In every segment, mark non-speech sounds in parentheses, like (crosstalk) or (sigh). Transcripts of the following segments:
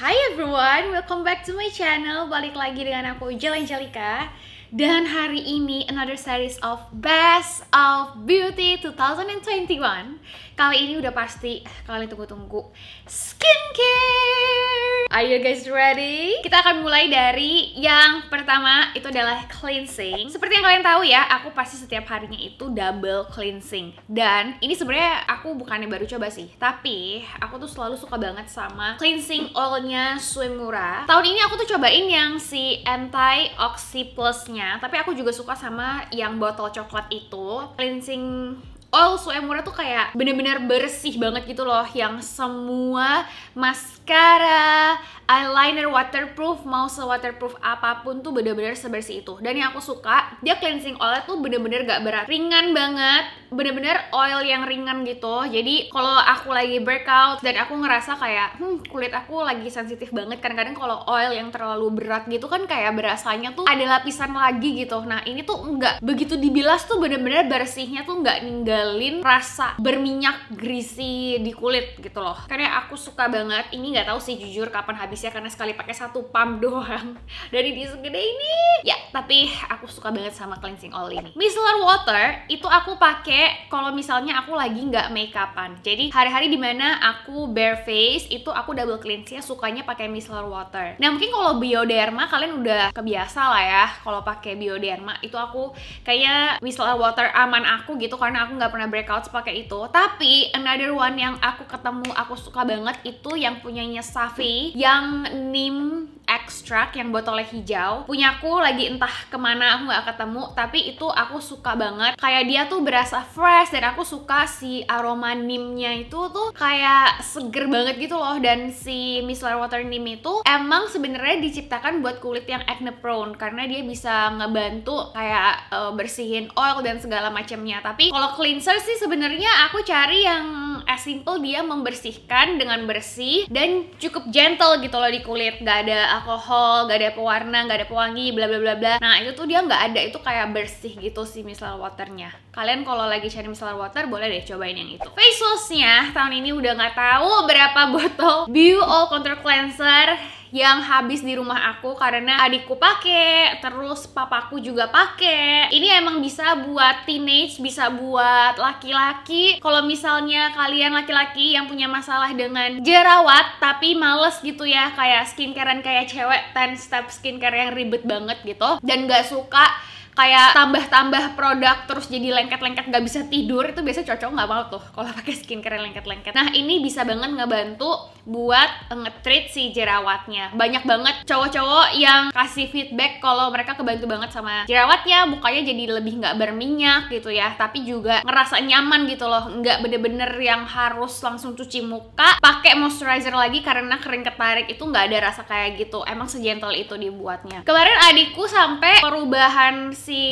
Hi everyone, welcome back to my channel Balik lagi dengan aku Ujel Jelika. Dan hari ini another series of Best of Beauty 2021 Kali ini udah pasti eh, kalian tunggu-tunggu Skincare! Are you guys ready? Kita akan mulai dari yang pertama itu adalah cleansing Seperti yang kalian tahu ya, aku pasti setiap harinya itu double cleansing Dan ini sebenarnya aku bukannya baru coba sih Tapi aku tuh selalu suka banget sama cleansing oilnya Suemura Tahun ini aku tuh cobain yang si anti oxy Plusnya tapi aku juga suka sama yang botol coklat itu cleansing oil Suemura tuh kayak bener-bener bersih banget gitu loh yang semua mascara eyeliner waterproof, mau se-waterproof apapun tuh bener-bener sebersih itu. Dan yang aku suka, dia cleansing oil tuh bener-bener gak berat. Ringan banget, bener-bener oil yang ringan gitu. Jadi kalau aku lagi breakout dan aku ngerasa kayak, hmm kulit aku lagi sensitif banget. Kadang-kadang kalau oil yang terlalu berat gitu kan kayak berasanya tuh ada lapisan lagi gitu. Nah ini tuh enggak. Begitu dibilas tuh bener-bener bersihnya tuh nggak ninggalin rasa berminyak greasy di kulit gitu loh. Karena aku suka banget banget. Ini nggak tahu sih jujur kapan habisnya karena sekali pakai satu pump (laughs) doang dari di segede ini. Ya, tapi aku suka banget sama cleansing oil ini. Micellar water itu aku pakai kalau misalnya aku lagi nggak make upan. Jadi hari-hari dimana aku bare face itu aku double cleanse sukanya pakai micellar water. Nah mungkin kalau bioderma kalian udah kebiasa lah ya kalau pakai bioderma itu aku kayaknya micellar water aman aku gitu karena aku nggak pernah breakout pakai itu. Tapi another one yang aku ketemu aku suka banget itu tuh yang punyanya Safi, yang Nim extract yang botolnya hijau punya aku lagi entah kemana aku nggak ketemu tapi itu aku suka banget kayak dia tuh berasa fresh dan aku suka si aroma nimnya itu tuh kayak seger banget gitu loh dan si micellar water nim itu emang sebenarnya diciptakan buat kulit yang acne prone karena dia bisa ngebantu kayak uh, bersihin oil dan segala macamnya tapi kalau cleanser sih sebenarnya aku cari yang as simple dia membersihkan dengan bersih bersih dan cukup gentle gitu loh di kulit nggak ada alkohol nggak ada pewarna nggak ada pewangi bla bla bla bla nah itu tuh dia nggak ada itu kayak bersih gitu sih micellar waternya kalian kalau lagi cari micellar water boleh deh cobain yang itu Face washnya tahun ini udah nggak tahu berapa botol Bio All Contour Cleanser yang habis di rumah aku karena adikku pakai, terus papaku juga pakai. Ini emang bisa buat teenage, bisa buat laki-laki. Kalau misalnya kalian laki-laki yang punya masalah dengan jerawat tapi males gitu ya kayak skincarean kayak cewek 10 step skincare yang ribet banget gitu dan gak suka kayak tambah-tambah produk terus jadi lengket-lengket nggak bisa tidur itu biasa cocok nggak banget tuh kalau pakai skincare yang lengket-lengket. Nah ini bisa banget ngebantu buat ngetreat si jerawatnya. Banyak banget cowok-cowok yang kasih feedback kalau mereka kebantu banget sama jerawatnya, mukanya jadi lebih nggak berminyak gitu ya, tapi juga ngerasa nyaman gitu loh, nggak bener-bener yang harus langsung cuci muka, pakai moisturizer lagi karena kering ketarik itu nggak ada rasa kayak gitu. Emang segentle itu dibuatnya. Kemarin adikku sampai perubahan si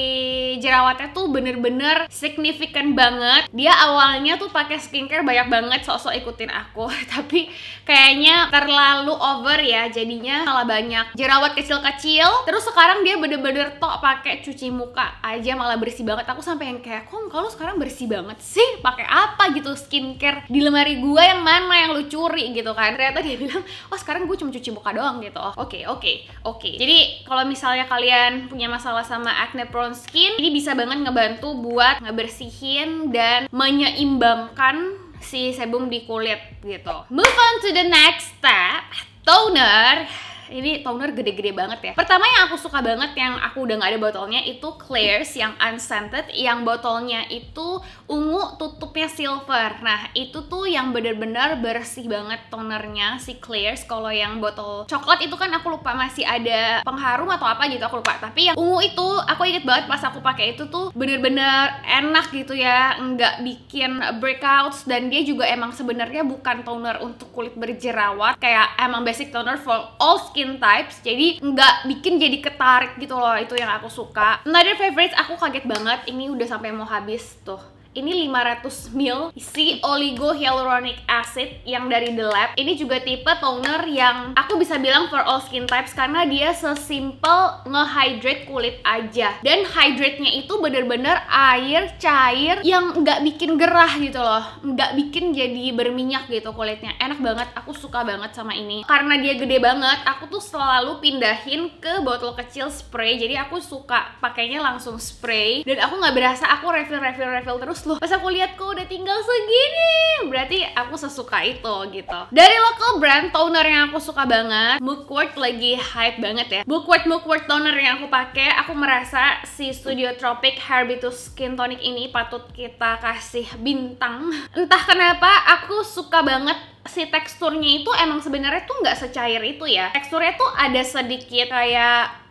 jerawatnya tuh bener-bener signifikan banget. Dia awalnya tuh pakai skincare banyak banget sosok ikutin aku, (laughs) tapi kayaknya terlalu over ya jadinya malah banyak jerawat kecil-kecil. Terus sekarang dia bener-bener tok pakai cuci muka aja malah bersih banget. Aku sampai yang kayak, "Kok kalau sekarang bersih banget sih? Pakai apa gitu skincare di lemari gua yang mana yang lu curi gitu kan?" Ternyata dia bilang, "Oh, sekarang gue cuma cuci muka doang gitu." Oke, oh, oke, okay, oke. Jadi kalau misalnya kalian punya masalah sama acne prone skin ini bisa banget ngebantu buat ngebersihin dan menyeimbangkan si sebum di kulit gitu move on to the next step toner ini toner gede-gede banget ya. Pertama yang aku suka banget yang aku udah nggak ada botolnya itu Claire's yang unscented, yang botolnya itu ungu, tutupnya silver. Nah itu tuh yang bener-bener bersih banget tonernya si Claire's. Kalau yang botol coklat itu kan aku lupa masih ada pengharum atau apa gitu aku lupa. Tapi yang ungu itu aku inget banget pas aku pakai itu tuh bener-bener enak gitu ya, nggak bikin breakouts dan dia juga emang sebenarnya bukan toner untuk kulit berjerawat, kayak emang basic toner for all skin skin types jadi nggak bikin jadi ketarik gitu loh itu yang aku suka another favorites aku kaget banget ini udah sampai mau habis tuh ini 500 ml isi oligo hyaluronic acid yang dari The Lab. Ini juga tipe toner yang aku bisa bilang for all skin types karena dia sesimpel ngehydrate kulit aja. Dan hydrate-nya itu bener-bener air cair yang nggak bikin gerah gitu loh. Nggak bikin jadi berminyak gitu kulitnya. Enak banget, aku suka banget sama ini. Karena dia gede banget, aku tuh selalu pindahin ke botol kecil spray. Jadi aku suka pakainya langsung spray. Dan aku nggak berasa aku refill, refill, refill terus loh pas aku lihat kok udah tinggal segini berarti aku sesuka itu gitu dari local brand toner yang aku suka banget Mookwort lagi hype banget ya Mookwort Mookwort toner yang aku pakai aku merasa si Studio Tropic Herbitus Skin Tonic ini patut kita kasih bintang entah kenapa aku suka banget si teksturnya itu emang sebenarnya tuh nggak secair itu ya teksturnya tuh ada sedikit kayak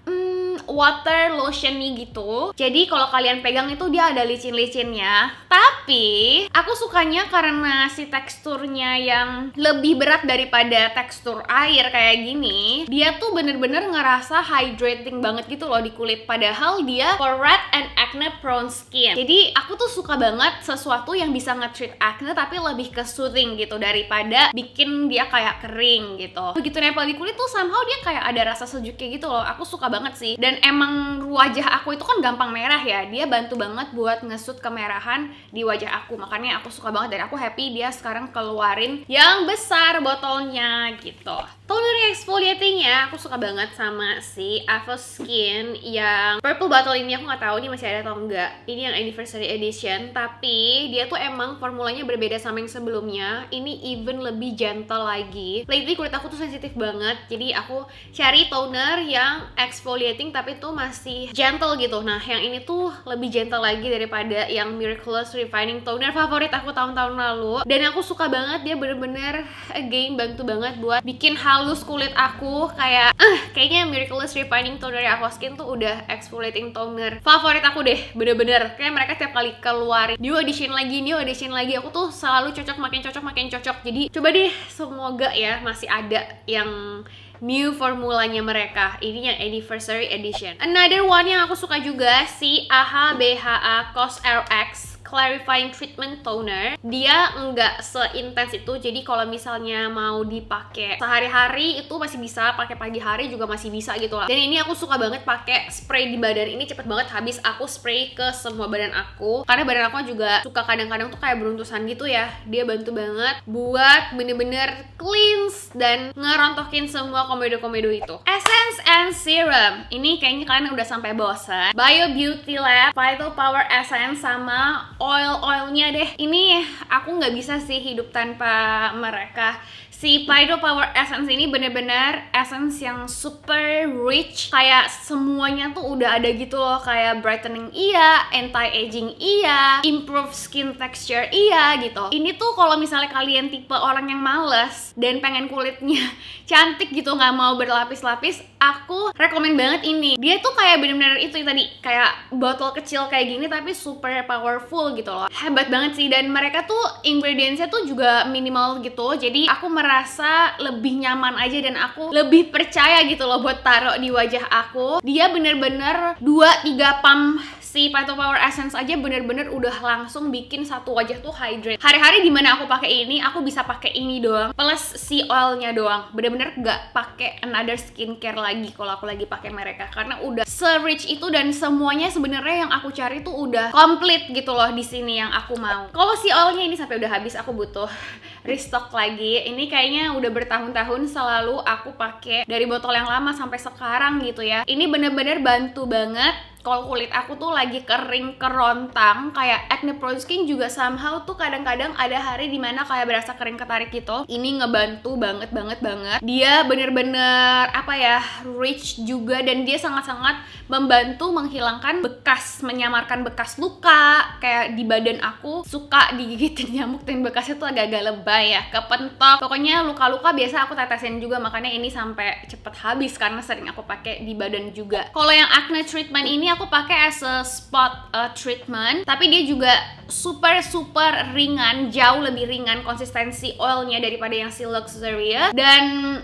water lotion nih gitu. Jadi kalau kalian pegang itu dia ada licin-licinnya. Tapi aku sukanya karena si teksturnya yang lebih berat daripada tekstur air kayak gini. Dia tuh bener-bener ngerasa hydrating banget gitu loh di kulit. Padahal dia for red and acne prone skin. Jadi aku tuh suka banget sesuatu yang bisa nge-treat acne tapi lebih ke soothing gitu daripada bikin dia kayak kering gitu. Begitu nempel di kulit tuh somehow dia kayak ada rasa sejuknya gitu loh. Aku suka banget sih. Dan emang wajah aku itu kan gampang merah ya dia bantu banget buat ngesut kemerahan di wajah aku makanya aku suka banget dan aku happy dia sekarang keluarin yang besar botolnya gitu toner exfoliating ya aku suka banget sama si Avo Skin yang purple bottle ini aku nggak tahu ini masih ada atau enggak ini yang anniversary edition tapi dia tuh emang formulanya berbeda sama yang sebelumnya ini even lebih gentle lagi lately kulit aku tuh sensitif banget jadi aku cari toner yang exfoliating tapi tapi itu masih gentle gitu. Nah, yang ini tuh lebih gentle lagi daripada yang Miraculous Refining Toner favorit aku tahun-tahun lalu. Dan aku suka banget dia bener-bener again eh, bantu banget buat bikin halus kulit aku kayak eh kayaknya Miraculous Refining Toner yang aku skin tuh udah exfoliating toner favorit aku deh bener-bener kayak mereka tiap kali keluar new edition lagi new edition lagi aku tuh selalu cocok makin cocok makin cocok jadi coba deh semoga ya masih ada yang new formulanya mereka. Ini yang anniversary edition. Another one yang aku suka juga si AHA AHBHA Cos RX clarifying treatment toner. Dia nggak seintens itu, jadi kalau misalnya mau dipakai sehari-hari itu masih bisa, pakai pagi hari juga masih bisa gitu lah. Dan ini aku suka banget pakai spray di badan ini cepet banget habis aku spray ke semua badan aku. Karena badan aku juga suka kadang-kadang tuh kayak beruntusan gitu ya. Dia bantu banget buat bener-bener cleanse dan ngerontokin semua komedo-komedo itu. Essence and Serum. Ini kayaknya kalian udah sampai bosan. Bio Beauty Lab Vital Power Essence sama oil-oilnya deh. Ini aku nggak bisa sih hidup tanpa mereka. Si Plaido Power Essence ini bener-bener essence yang super rich Kayak semuanya tuh udah ada gitu loh Kayak brightening iya, anti-aging iya, improve skin texture iya gitu Ini tuh kalau misalnya kalian tipe orang yang males dan pengen kulitnya (laughs) cantik gitu nggak mau berlapis-lapis aku rekomen banget ini dia tuh kayak bener-bener itu tadi kayak botol kecil kayak gini tapi super powerful gitu loh hebat banget sih dan mereka tuh ingredientsnya tuh juga minimal gitu jadi aku merasa lebih nyaman aja dan aku lebih percaya gitu loh buat taruh di wajah aku dia bener-bener 2-3 pump si Pato Power Essence aja bener-bener udah langsung bikin satu wajah tuh hydrate. Hari-hari dimana aku pakai ini, aku bisa pakai ini doang, plus si oilnya doang. Bener-bener gak pakai another skincare lagi kalau aku lagi pakai mereka, karena udah se-rich itu dan semuanya sebenarnya yang aku cari tuh udah komplit gitu loh di sini yang aku mau. Kalau si oilnya ini sampai udah habis, aku butuh (laughs) restock lagi. Ini kayaknya udah bertahun-tahun selalu aku pakai dari botol yang lama sampai sekarang gitu ya. Ini bener-bener bantu banget kalau kulit aku tuh lagi kering kerontang kayak acne prone skin juga somehow tuh kadang-kadang ada hari dimana kayak berasa kering ketarik gitu ini ngebantu banget banget banget dia bener-bener apa ya rich juga dan dia sangat-sangat membantu menghilangkan bekas menyamarkan bekas luka kayak di badan aku suka digigitin nyamuk dan bekasnya tuh agak-agak lebay ya kepentok pokoknya luka-luka biasa aku tetesin juga makanya ini sampai cepet habis karena sering aku pakai di badan juga kalau yang acne treatment ini aku pakai as a spot uh, treatment, tapi dia juga super super ringan, jauh lebih ringan konsistensi oilnya daripada yang si Luxuria dan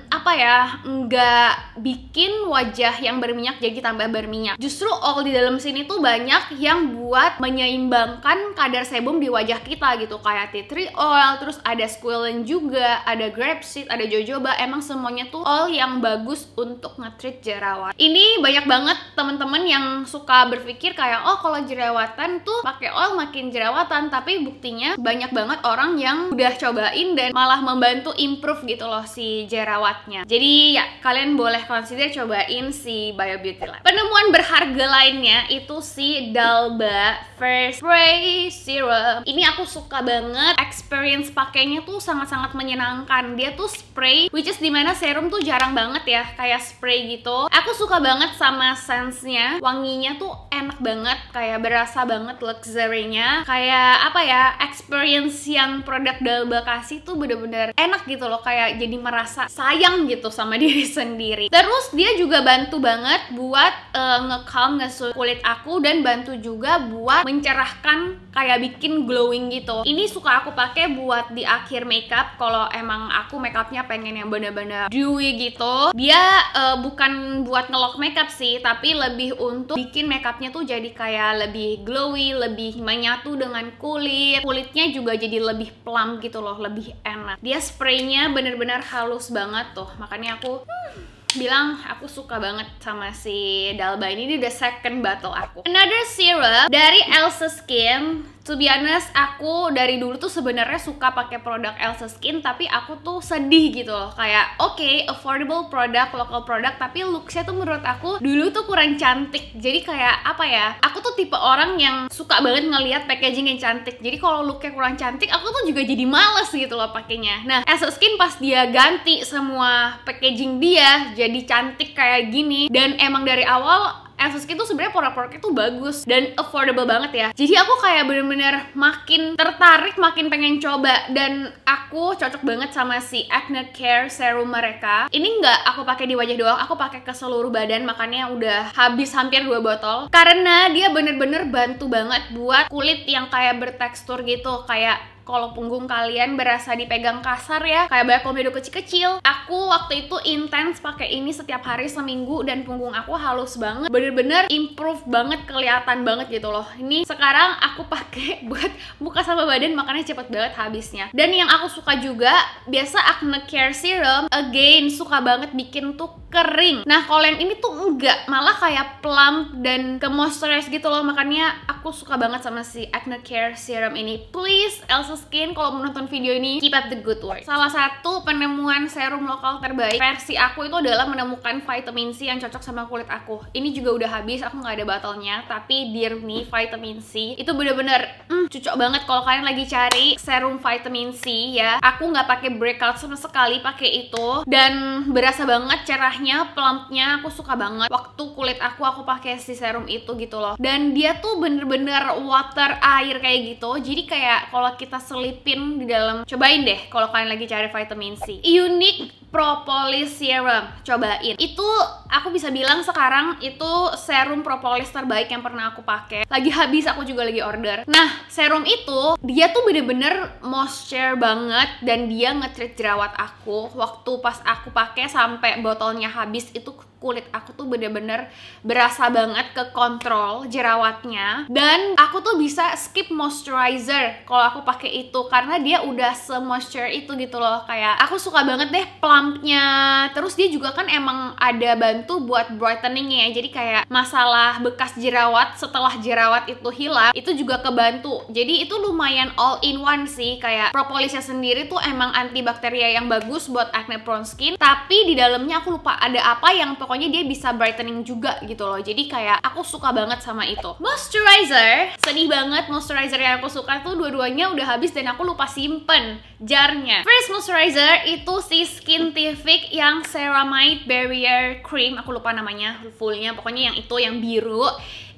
apa ya, nggak bikin wajah yang berminyak jadi tambah berminyak. Justru oil di dalam sini tuh banyak yang buat menyeimbangkan kadar sebum di wajah kita gitu, kayak tea tree oil, terus ada squalene juga, ada grapeseed, ada jojoba, emang semuanya tuh oil yang bagus untuk ngetreat jerawat. Ini banyak banget temen-temen yang suka suka berpikir kayak oh kalau jerawatan tuh pakai oil makin jerawatan tapi buktinya banyak banget orang yang udah cobain dan malah membantu improve gitu loh si jerawatnya jadi ya kalian boleh consider cobain si Bio Beauty Lab penemuan berharga lainnya itu si Dalba First Spray Serum ini aku suka banget experience pakainya tuh sangat-sangat menyenangkan dia tuh spray which is dimana serum tuh jarang banget ya kayak spray gitu aku suka banget sama sensenya wanginya wanginya tuh enak banget kayak berasa banget luxury-nya kayak apa ya experience yang produk Dalba kasih tuh bener-bener enak gitu loh kayak jadi merasa sayang gitu sama (laughs) diri sendiri terus dia juga bantu banget buat uh, ngecalm ngesul kulit aku dan bantu juga buat mencerahkan kayak bikin glowing gitu ini suka aku pakai buat di akhir makeup kalau emang aku makeupnya pengen yang bener-bener dewy gitu dia uh, bukan buat ngelock makeup sih tapi lebih untuk bikin bikin makeupnya tuh jadi kayak lebih glowy, lebih menyatu dengan kulit. Kulitnya juga jadi lebih plump gitu loh, lebih enak. Dia spraynya bener-bener halus banget tuh, makanya aku hmm, bilang aku suka banget sama si Dalba ini. Ini udah second battle aku. Another serum dari Elsa Skin to be honest aku dari dulu tuh sebenarnya suka pakai produk Elsa Skin tapi aku tuh sedih gitu loh kayak oke okay, affordable produk local produk tapi looks-nya tuh menurut aku dulu tuh kurang cantik jadi kayak apa ya aku tuh tipe orang yang suka banget ngelihat packaging yang cantik jadi kalau look-nya kurang cantik aku tuh juga jadi males gitu loh pakainya nah Elsa Skin pas dia ganti semua packaging dia jadi cantik kayak gini dan emang dari awal Asus itu sebenarnya produk-produknya tuh bagus dan affordable banget ya. Jadi aku kayak bener-bener makin tertarik, makin pengen coba dan aku cocok banget sama si Acne Care Serum mereka. Ini nggak aku pakai di wajah doang, aku pakai ke seluruh badan makanya udah habis hampir dua botol karena dia bener-bener bantu banget buat kulit yang kayak bertekstur gitu kayak kalau punggung kalian berasa dipegang kasar ya kayak banyak komedo kecil-kecil aku waktu itu intens pakai ini setiap hari seminggu dan punggung aku halus banget bener-bener improve banget kelihatan banget gitu loh ini sekarang aku (laughs) pakai buat muka sama badan makanya cepet banget habisnya dan yang aku suka juga biasa acne care serum again suka banget bikin tuh kering nah kalau yang ini tuh enggak malah kayak plump dan ke moisturize gitu loh makanya aku suka banget sama si acne care serum ini please Elsa skin kalau menonton video ini keep up the good work. Salah satu penemuan serum lokal terbaik versi aku itu adalah menemukan vitamin C yang cocok sama kulit aku. Ini juga udah habis, aku nggak ada batalnya, tapi Dear Me Vitamin C itu bener-bener mm, cocok banget kalau kalian lagi cari serum vitamin C ya. Aku nggak pakai breakout sama sekali pakai itu dan berasa banget cerahnya, plumpnya aku suka banget. Waktu kulit aku aku pakai si serum itu gitu loh. Dan dia tuh bener-bener water air kayak gitu. Jadi kayak kalau kita selipin di dalam. Cobain deh kalau kalian lagi cari vitamin C. Unique Propolis Serum. Cobain. Itu aku bisa bilang sekarang itu serum propolis terbaik yang pernah aku pakai. Lagi habis aku juga lagi order. Nah, serum itu dia tuh bener-bener moisture banget dan dia nge-treat jerawat aku. Waktu pas aku pakai sampai botolnya habis itu kulit aku tuh bener-bener berasa banget ke kontrol jerawatnya dan aku tuh bisa skip moisturizer kalau aku pakai itu karena dia udah se moisture itu gitu loh kayak aku suka banget deh pelan plumpnya terus dia juga kan emang ada bantu buat brightening ya jadi kayak masalah bekas jerawat setelah jerawat itu hilang itu juga kebantu jadi itu lumayan all in one sih kayak propolisnya sendiri tuh emang antibakteria yang bagus buat acne prone skin tapi di dalamnya aku lupa ada apa yang pokoknya dia bisa brightening juga gitu loh jadi kayak aku suka banget sama itu moisturizer sedih banget moisturizer yang aku suka tuh dua-duanya udah habis dan aku lupa simpen jarnya first moisturizer itu si skin Scientific yang Ceramide Barrier Cream, aku lupa namanya fullnya, pokoknya yang itu yang biru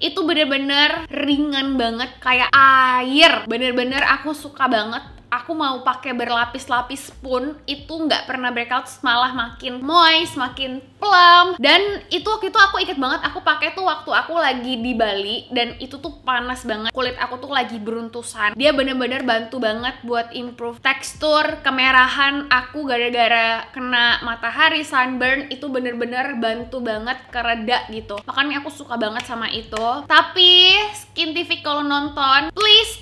itu bener-bener ringan banget kayak air bener-bener aku suka banget aku mau pakai berlapis-lapis pun itu nggak pernah breakout malah makin moist makin plump dan itu waktu itu aku ikut banget aku pakai tuh waktu aku lagi di Bali dan itu tuh panas banget kulit aku tuh lagi beruntusan dia bener-bener bantu banget buat improve tekstur kemerahan aku gara-gara kena matahari sunburn itu bener-bener bantu banget kereda gitu makanya aku suka banget sama itu tapi Skin TV kalau nonton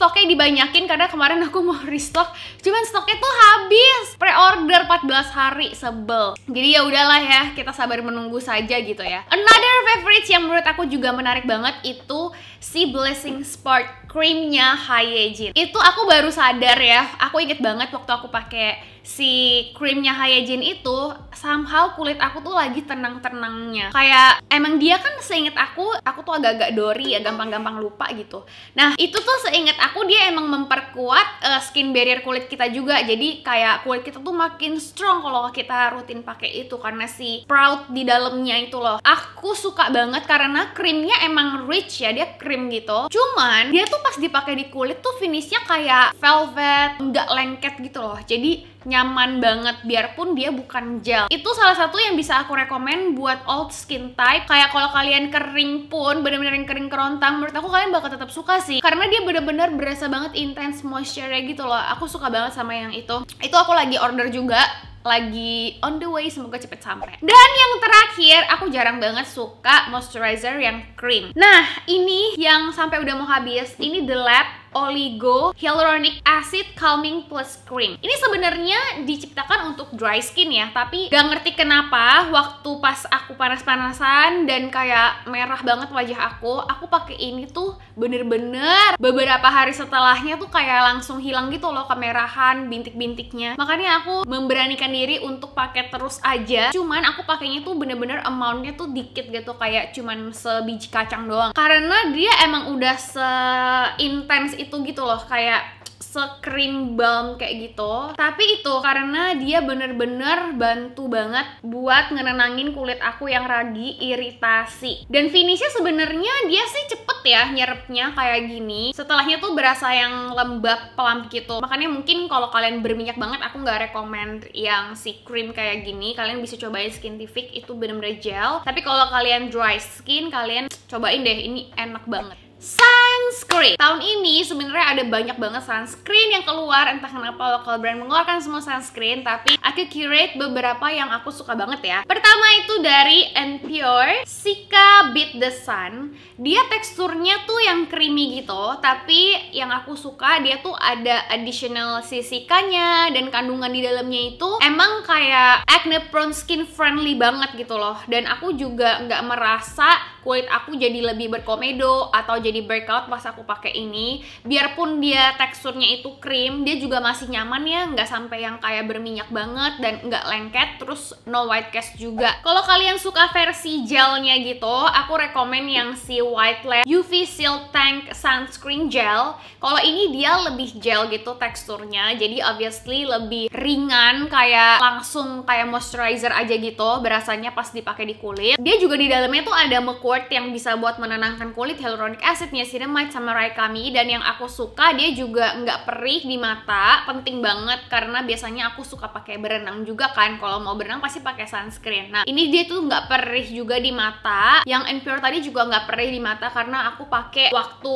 stoknya dibanyakin karena kemarin aku mau restock cuman stoknya tuh habis pre-order 14 hari sebel jadi ya udahlah ya kita sabar menunggu saja gitu ya another favorite yang menurut aku juga menarik banget itu si Blessing Sport creamnya Hyajin. Itu aku baru sadar ya, aku inget banget waktu aku pakai si creamnya Hyajin itu somehow kulit aku tuh lagi tenang-tenangnya kayak emang dia kan seinget aku aku tuh agak-agak dori ya gampang-gampang lupa gitu nah itu tuh seinget aku dia emang memperkuat uh, skin barrier kulit kita juga jadi kayak kulit kita tuh makin strong kalau kita rutin pakai itu karena si proud di dalamnya itu loh aku suka banget karena krimnya emang rich ya dia krim gitu cuman dia tuh pas dipakai di kulit tuh finishnya kayak velvet, nggak lengket gitu loh. Jadi nyaman banget biarpun dia bukan gel. Itu salah satu yang bisa aku rekomen buat old skin type. Kayak kalau kalian kering pun, bener-bener yang kering kerontang, menurut aku kalian bakal tetap suka sih. Karena dia bener-bener berasa banget intense moisture gitu loh. Aku suka banget sama yang itu. Itu aku lagi order juga lagi on the way semoga cepet sampai. Dan yang terakhir, aku jarang banget suka moisturizer yang cream. Nah, ini yang sampai udah mau habis. Ini The Lab Oligo Hyaluronic Acid Calming Plus Cream. Ini sebenarnya diciptakan untuk dry skin ya, tapi gak ngerti kenapa waktu pas aku panas-panasan dan kayak merah banget wajah aku, aku pakai ini tuh bener-bener beberapa hari setelahnya tuh kayak langsung hilang gitu loh kemerahan, bintik-bintiknya. Makanya aku memberanikan diri untuk pakai terus aja. Cuman aku pakainya tuh bener-bener amountnya tuh dikit gitu kayak cuman sebiji kacang doang. Karena dia emang udah seintens itu gitu loh kayak sekrim balm kayak gitu tapi itu karena dia bener-bener bantu banget buat ngenenangin kulit aku yang ragi iritasi dan finishnya sebenarnya dia sih cepet ya nyerepnya kayak gini setelahnya tuh berasa yang lembab pelam gitu makanya mungkin kalau kalian berminyak banget aku nggak rekomend yang si krim kayak gini kalian bisa cobain Skintific itu bener-bener gel tapi kalau kalian dry skin kalian cobain deh ini enak banget sunscreen. Tahun ini sebenarnya ada banyak banget sunscreen yang keluar, entah kenapa local brand mengeluarkan semua sunscreen, tapi aku curate beberapa yang aku suka banget ya. Pertama itu dari Pure Sika Beat the Sun. Dia teksturnya tuh yang creamy gitu, tapi yang aku suka dia tuh ada additional sisikanya dan kandungan di dalamnya itu emang kayak acne prone skin friendly banget gitu loh. Dan aku juga nggak merasa kulit aku jadi lebih berkomedo atau jadi jadi breakout pas aku pakai ini biarpun dia teksturnya itu krim dia juga masih nyaman ya nggak sampai yang kayak berminyak banget dan nggak lengket terus no white cast juga kalau kalian suka versi gelnya gitu aku rekomen yang si white lab UV seal tank sunscreen gel kalau ini dia lebih gel gitu teksturnya jadi obviously lebih ringan kayak langsung kayak moisturizer aja gitu berasanya pas dipakai di kulit dia juga di dalamnya tuh ada mekuat yang bisa buat menenangkan kulit hyaluronic acid acidnya ceramide sama raikami dan yang aku suka dia juga nggak perih di mata penting banget karena biasanya aku suka pakai berenang juga kan kalau mau berenang pasti pakai sunscreen nah ini dia tuh nggak perih juga di mata yang Enpure tadi juga nggak perih di mata karena aku pakai waktu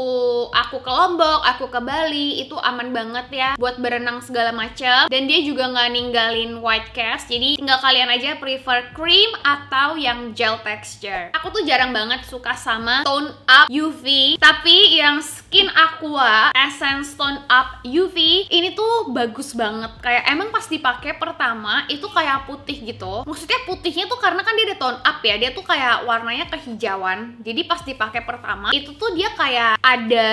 aku ke Lombok aku ke Bali itu aman banget ya buat berenang segala macam dan dia juga nggak ninggalin white cast jadi tinggal kalian aja prefer cream atau yang gel texture aku tuh jarang banget suka sama tone up UV tapi yang Skin Aqua Essence Tone Up UV ini tuh bagus banget kayak emang pas dipakai pertama itu kayak putih gitu maksudnya putihnya tuh karena kan dia ada tone up ya dia tuh kayak warnanya kehijauan jadi pas dipakai pertama itu tuh dia kayak ada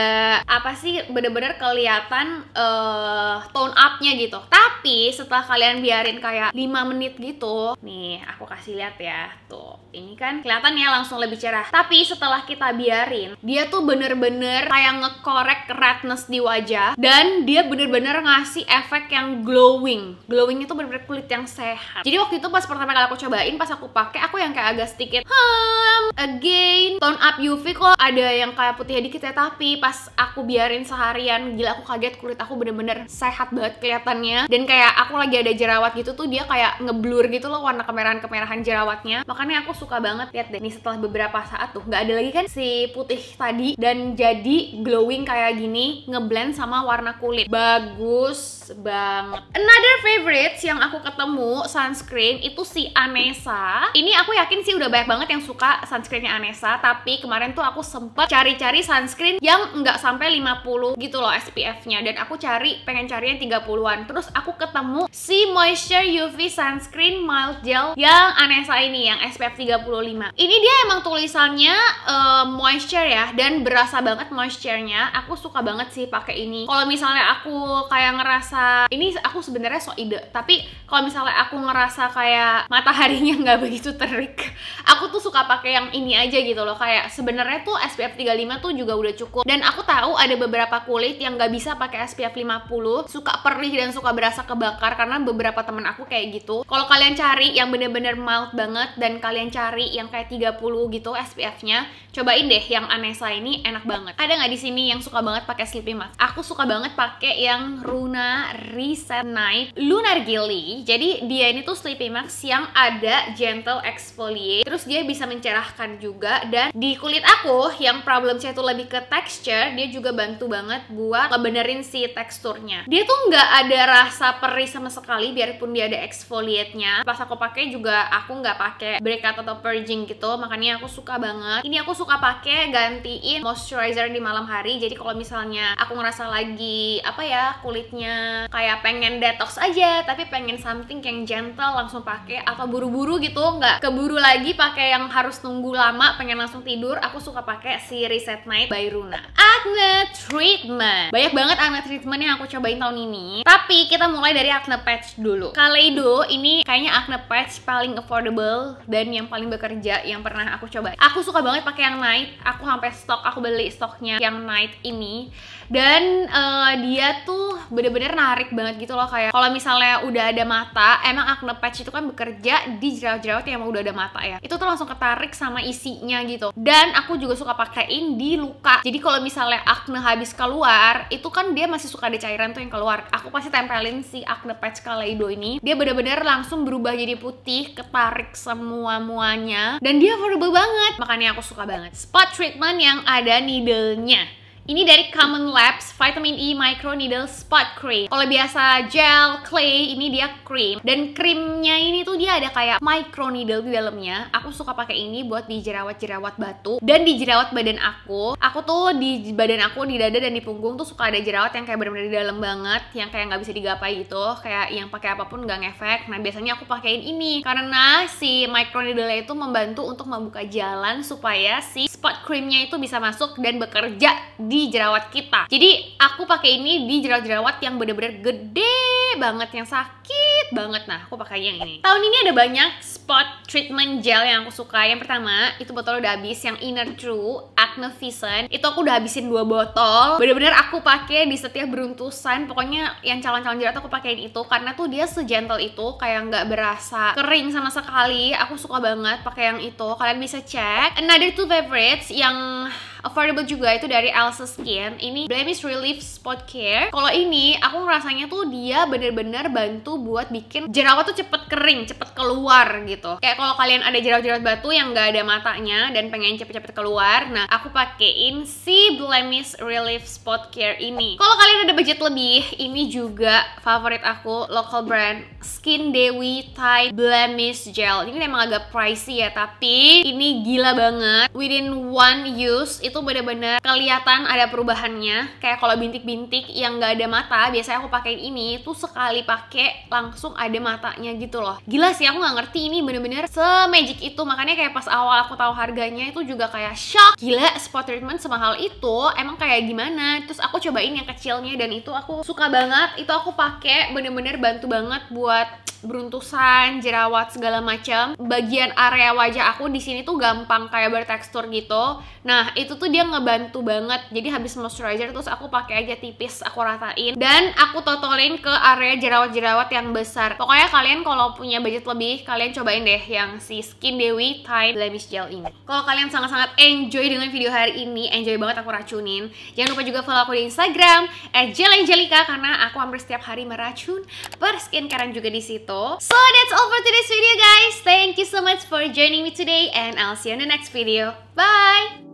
apa sih bener-bener kelihatan uh, tone upnya gitu tapi setelah kalian biarin kayak 5 menit gitu nih aku kasih lihat ya tuh ini kan kelihatan ya langsung lebih cerah tapi setelah kita biarin dia tuh bener-bener kayak ngekorek redness di wajah dan dia bener-bener ngasih efek yang glowing glowing itu bener-bener kulit yang sehat jadi waktu itu pas pertama kali aku cobain pas aku pakai aku yang kayak agak sedikit hmm again tone up UV kok ada yang kayak putih dikit ya tapi pas aku biarin seharian gila aku kaget kulit aku bener-bener sehat banget kelihatannya dan kayak aku lagi ada jerawat gitu tuh dia kayak ngeblur gitu loh warna kemerahan-kemerahan jerawatnya makanya aku suka banget lihat deh ini setelah beberapa saat tuh nggak ada lagi kan si putih tadi dan jadi glow glowing kayak gini ngeblend sama warna kulit bagus banget another favorites yang aku ketemu sunscreen itu si Anessa ini aku yakin sih udah banyak banget yang suka sunscreennya Anessa tapi kemarin tuh aku sempet cari-cari sunscreen yang nggak sampai 50 gitu loh SPF-nya dan aku cari pengen cari yang 30-an terus aku ketemu si Moisture UV Sunscreen Mild Gel yang Anessa ini yang SPF 35 ini dia emang tulisannya uh, moisture ya dan berasa banget moisture sebenarnya aku suka banget sih pakai ini. Kalau misalnya aku kayak ngerasa ini aku sebenarnya sok ide, tapi kalau misalnya aku ngerasa kayak mataharinya (laughs) nggak begitu terik, aku tuh suka pakai yang ini aja gitu loh. Kayak sebenarnya tuh SPF 35 tuh juga udah cukup. Dan aku tahu ada beberapa kulit yang nggak bisa pakai SPF 50, suka perih dan suka berasa kebakar karena beberapa teman aku kayak gitu. Kalau kalian cari yang bener-bener mild banget dan kalian cari yang kayak 30 gitu SPF-nya, cobain deh yang Anessa ini enak banget. Ada nggak di sini ini yang suka banget pakai sleeping mask. Aku suka banget pakai yang Runa Reset Night Lunar Gilly. Jadi dia ini tuh sleeping mask yang ada gentle exfoliate. Terus dia bisa mencerahkan juga dan di kulit aku yang problem saya tuh lebih ke texture, dia juga bantu banget buat ngebenerin si teksturnya. Dia tuh nggak ada rasa perih sama sekali biarpun dia ada exfoliate-nya. Pas aku pakai juga aku nggak pakai breakout atau purging gitu, makanya aku suka banget. Ini aku suka pakai gantiin moisturizer di malam hari hari jadi kalau misalnya aku ngerasa lagi apa ya kulitnya kayak pengen detox aja tapi pengen something yang gentle langsung pakai atau buru-buru gitu nggak keburu lagi pakai yang harus nunggu lama pengen langsung tidur aku suka pakai si Reset Night by Runa acne treatment banyak banget acne treatment yang aku cobain tahun ini tapi kita mulai dari acne patch dulu Kaleido ini kayaknya acne patch paling affordable dan yang paling bekerja yang pernah aku coba aku suka banget pakai yang night aku sampai stok aku beli stoknya yang night Night ini dan uh, dia tuh bener-bener narik banget gitu loh kayak kalau misalnya udah ada mata emang acne patch itu kan bekerja di jerawat-jerawat yang udah ada mata ya itu tuh langsung ketarik sama isinya gitu dan aku juga suka pakein di luka jadi kalau misalnya acne habis keluar itu kan dia masih suka ada cairan tuh yang keluar aku pasti tempelin si acne patch kaleido ini dia bener-bener langsung berubah jadi putih ketarik semua-muanya dan dia affordable banget makanya aku suka banget spot treatment yang ada needle-nya ini dari Common Labs Vitamin E Micro Needle Spot Cream. Kalau biasa gel, clay, ini dia cream. Dan krimnya ini tuh dia ada kayak micro needle di dalamnya. Aku suka pakai ini buat di jerawat-jerawat batu dan di jerawat badan aku. Aku tuh di badan aku, di dada dan di punggung tuh suka ada jerawat yang kayak benar-benar di dalam banget, yang kayak nggak bisa digapai gitu, kayak yang pakai apapun nggak ngefek. Nah biasanya aku pakein ini karena si micro needle itu membantu untuk membuka jalan supaya si spot creamnya itu bisa masuk dan bekerja di di jerawat kita. Jadi aku pakai ini di jerawat-jerawat yang bener-bener gede banget yang sakit banget. Nah, aku pakai yang ini. Tahun ini ada banyak spot treatment gel yang aku suka. Yang pertama, itu botol udah habis yang Inner True Acne Vision. Itu aku udah habisin dua botol. Bener-bener aku pakai di setiap beruntusan. Pokoknya yang calon-calon jerawat aku pakaiin itu karena tuh dia segentle itu kayak nggak berasa kering sama sekali. Aku suka banget pakai yang itu. Kalian bisa cek. Another two favorites yang affordable juga itu dari Elsa Skin ini blemish relief spot care kalau ini aku ngerasanya tuh dia bener-bener bantu buat bikin jerawat tuh cepet kering cepet keluar gitu kayak kalau kalian ada jerawat-jerawat batu yang nggak ada matanya dan pengen cepet-cepet keluar nah aku pakein si blemish relief spot care ini kalau kalian ada budget lebih ini juga favorit aku local brand Skin Dewi Thai Blemish Gel ini emang agak pricey ya tapi ini gila banget within one use itu itu bener-bener kelihatan ada perubahannya kayak kalau bintik-bintik yang nggak ada mata biasanya aku pakai ini tuh sekali pakai langsung ada matanya gitu loh gila sih aku nggak ngerti ini bener-bener se-magic itu makanya kayak pas awal aku tahu harganya itu juga kayak shock gila spot treatment semahal itu emang kayak gimana terus aku cobain yang kecilnya dan itu aku suka banget itu aku pakai bener-bener bantu banget buat beruntusan, jerawat segala macam. Bagian area wajah aku di sini tuh gampang kayak bertekstur gitu. Nah, itu tuh tuh dia ngebantu banget jadi habis moisturizer terus aku pakai aja tipis aku ratain dan aku totolin ke area jerawat-jerawat yang besar pokoknya kalian kalau punya budget lebih kalian cobain deh yang si Skin Dewi Tide Blemish Gel ini kalau kalian sangat-sangat enjoy dengan video hari ini enjoy banget aku racunin jangan lupa juga follow aku di Instagram @jelangjelika karena aku hampir setiap hari meracun per skincarean juga di situ so that's all for today's video guys thank you so much for joining me today and I'll see you in the next video bye